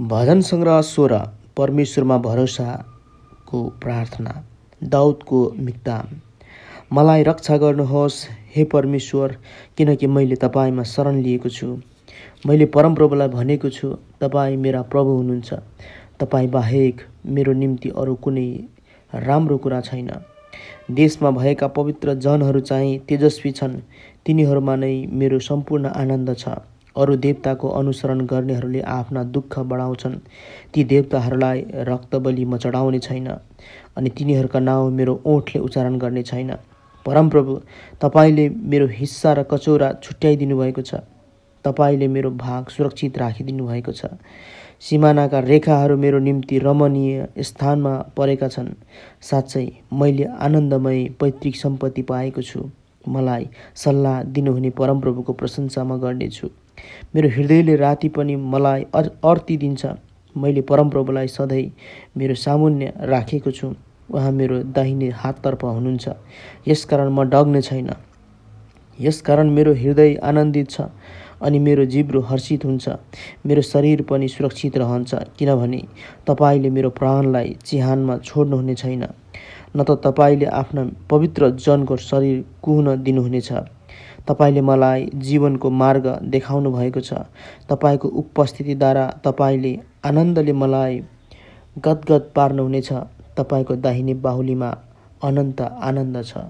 भजन सङ्ग्रह सोह्र परमेश्वरमा भरोसाको प्रार्थना दाउदको मिक्ताम मलाई रक्षा गर्नुहोस् हे परमेश्वर किनकि मैले तपाईँमा शरण लिएको छु मैले परमप्रभुलाई भनेको छु तपाईँ मेरा प्रभु हुनुहुन्छ तपाईँ बाहेक मेरो निम्ति अरू कुनै राम्रो कुरा छैन देशमा भएका पवित्र जनहरू चाहिँ तेजस्वी छन् तिनीहरूमा नै मेरो सम्पूर्ण आनन्द छ अरू देवताको अनुसरण गर्नेहरूले आफ्ना दुःख बढाउँछन् ती देवताहरूलाई रक्तबली म चढाउने छैन अनि तिनीहरूका नाउँ मेरो ओठले उच्चारण गर्ने छैन परमप्रभु तपाईँले मेरो हिस्सा र कचौरा छुट्याइदिनु भएको छ तपाईँले मेरो भाग सुरक्षित राखिदिनु भएको छ सिमानाका रेखाहरू मेरो निम्ति रमणीय स्थानमा परेका छन् साँच्चै मैले आनन्दमय पैतृक सम्पत्ति पाएको छु मलाई सल्लाह दिनुहुने परमप्रभुको प्रशंसा म गर्नेछु मेरो हृदयले राति पनि मलाई अर्ती दिन्छ मैले परमप्रभुलाई सधैँ मेरो सामुन्य राखेको छु उहाँ मेरो दाहिने हाततर्फ हुनुहुन्छ यसकारण म डग्ने छैन यसकारण मेरो हृदय आनन्दित छ अनि मेरो जिब्रो हर्षित हुन्छ मेरो शरीर पनि सुरक्षित रहन्छ किनभने तपाईँले मेरो प्राणलाई चिहानमा छोड्नुहुने छैन न त तपाईँले आफ्ना पवित्र जनको शरीर कुहुन दिनुहुनेछ तपाईँले मलाई जीवनको मार्ग देखाउनु भएको छ तपाईँको उपस्थितिद्वारा तपाईँले आनन्दले मलाई गदगद पार्नुहुनेछ तपाईँको दाहिने बाहुलीमा अनन्त आनन्द छ